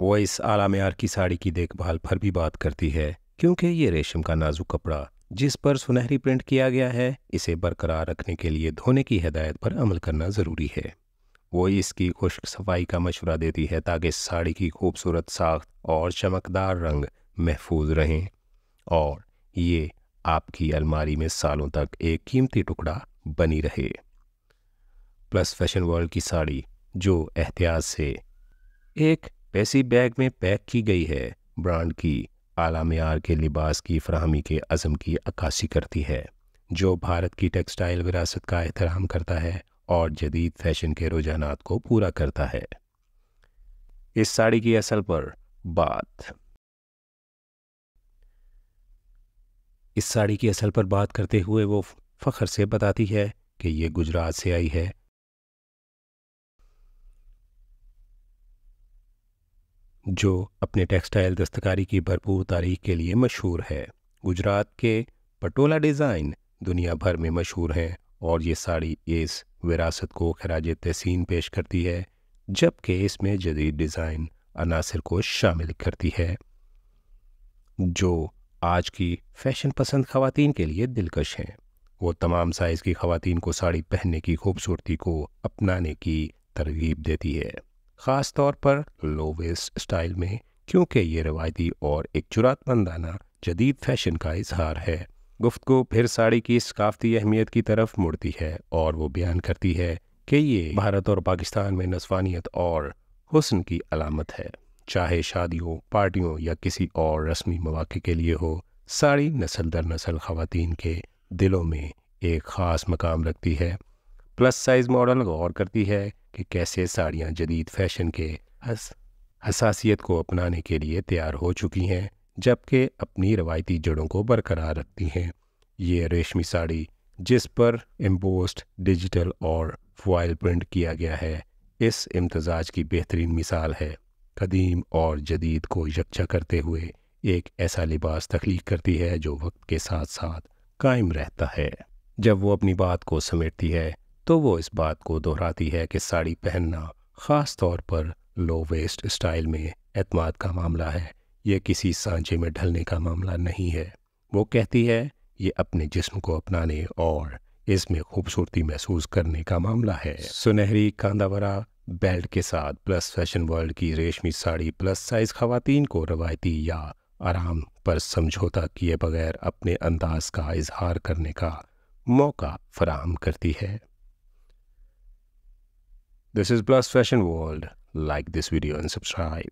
वह इस आला मैार की साड़ी की देखभाल पर भी बात करती है क्योंकि ये रेशम का नाजुक कपड़ा जिस पर सुनहरी प्रिंट किया गया है इसे बरकरार रखने के लिए धोने की हदायत पर अमल करना ज़रूरी है वो इसकी खुश्क सफाई का मशवरा देती है ताकि साड़ी की खूबसूरत साख्त और चमकदार रंग महफूज रहें और ये आपकी अलमारी में सालों तक एक कीमती टुकड़ा बनी रहे प्लस फैशन वर्ल्ड की साड़ी जो एहतियात से एक पैसी बैग में पैक की गई है ब्रांड की आला मैार के लिबास की फ्राहमी के अज़म की अक्सी करती है जो भारत की टेक्सटाइल विरासत का एहतराम करता है और जदीद फैशन के रुझान को पूरा करता है इस साड़ी की असल पर बात इस साड़ी की असल पर बात करते हुए वो फ़ख्र से बताती है कि ये गुजरात से आई है जो अपने टेक्सटाइल दस्तकारी की भरपूर तारीख के लिए मशहूर है गुजरात के पटोला डिज़ाइन दुनिया भर में मशहूर हैं और ये साड़ी इस विरासत को खराज तहसीन पेश करती है जबकि इसमें जदीद डिज़ाइन अनासर को शामिल करती है जो आज की फैशन पसंद खवतिन के लिए दिलकश हैं वो तमाम साइज़ की ख़ातन को साड़ी पहनने की खूबसूरती को अपनाने की तरगीब देती है ख़ास तौर पर लोवेस्ट स्टाइल में क्योंकि ये रिवायती और एक चुरातमंदाना जदीद फैशन का इजहार है को फिर साड़ी की सकाफती अहमियत की तरफ मुड़ती है और वो बयान करती है कि ये भारत और पाकिस्तान में नस्वानियत और हुसन की अलामत है चाहे शादियों पार्टियों या किसी और रस्मी मौाक़े के लिए हो साड़ी नसल दर नसल ख़वान के दिलों में एक ख़ास मकाम रखती है प्लस साइज़ मॉडल गौर करती है कि कैसे साड़ियाँ जदीद फैशन के हस हसासियत को अपनाने के लिए तैयार हो चुकी हैं जबकि अपनी रवायती जड़ों को बरकरार रखती हैं ये रेशमी साड़ी जिस पर एम्बोस्ड डिजिटल और फॉयल प्रिंट किया गया है इस इम्तजाज की बेहतरीन मिसाल है कदीम और जदीद को यकजा करते हुए एक ऐसा लिबास तख्लीक करती है जो वक्त के साथ साथ कायम रहता है जब वो अपनी बात को समेटती है तो वो इस बात को दोहराती है कि साड़ी पहनना ख़ास तौर पर लो वेस्ट स्टाइल में एतमाद का मामला है यह किसी सांचे में ढलने का मामला नहीं है वो कहती है ये अपने जिस्म को अपनाने और इसमें खूबसूरती महसूस करने का मामला है सुनहरी कांदावरा बेल्ट के साथ प्लस फैशन वर्ल्ड की रेशमी साड़ी प्लस साइज खातन को रवायती या आराम पर समझौता किए बगैर अपने अंदाज का इजहार करने का मौका फराहम करती है This is Plus Fashion World. Like this video and subscribe.